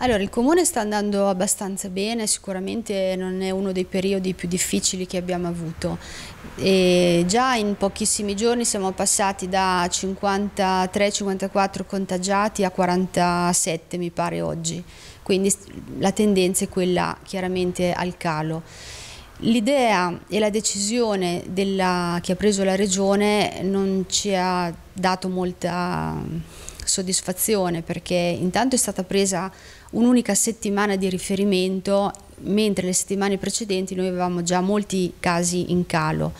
Allora, il comune sta andando abbastanza bene, sicuramente non è uno dei periodi più difficili che abbiamo avuto. E già in pochissimi giorni siamo passati da 53-54 contagiati a 47 mi pare oggi, quindi la tendenza è quella chiaramente al calo. L'idea e la decisione della, che ha preso la Regione non ci ha dato molta soddisfazione perché intanto è stata presa un'unica settimana di riferimento mentre le settimane precedenti noi avevamo già molti casi in calo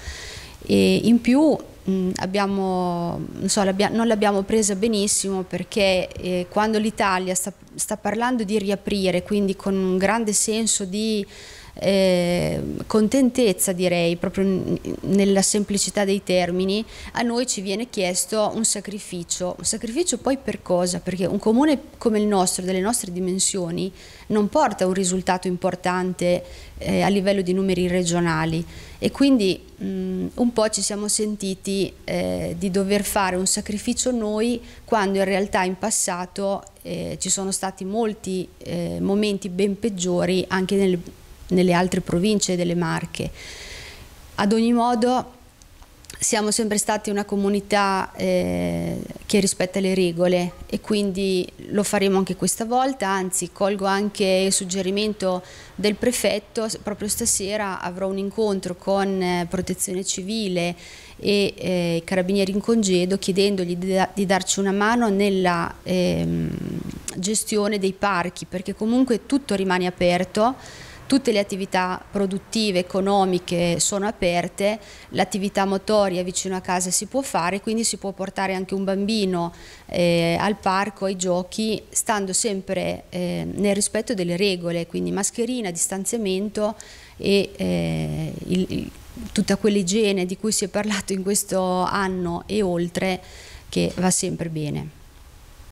e in più mm, abbiamo, non, so, non l'abbiamo presa benissimo perché eh, quando l'Italia sta, sta parlando di riaprire quindi con un grande senso di eh, contentezza direi, proprio nella semplicità dei termini, a noi ci viene chiesto un sacrificio, un sacrificio poi per cosa? Perché un comune come il nostro, delle nostre dimensioni, non porta un risultato importante eh, a livello di numeri regionali e quindi mh, mm, un po' ci siamo sentiti eh, di dover fare un sacrificio noi quando in realtà in passato eh, ci sono stati molti eh, momenti ben peggiori anche nel nelle altre province delle Marche. Ad ogni modo siamo sempre stati una comunità eh, che rispetta le regole e quindi lo faremo anche questa volta, anzi colgo anche il suggerimento del prefetto, proprio stasera avrò un incontro con eh, protezione civile e eh, carabinieri in congedo chiedendogli di, da di darci una mano nella eh, gestione dei parchi perché comunque tutto rimane aperto tutte le attività produttive, economiche sono aperte, l'attività motoria vicino a casa si può fare, quindi si può portare anche un bambino eh, al parco, ai giochi, stando sempre eh, nel rispetto delle regole, quindi mascherina, distanziamento e eh, il, il, tutta quell'igiene di cui si è parlato in questo anno e oltre che va sempre bene.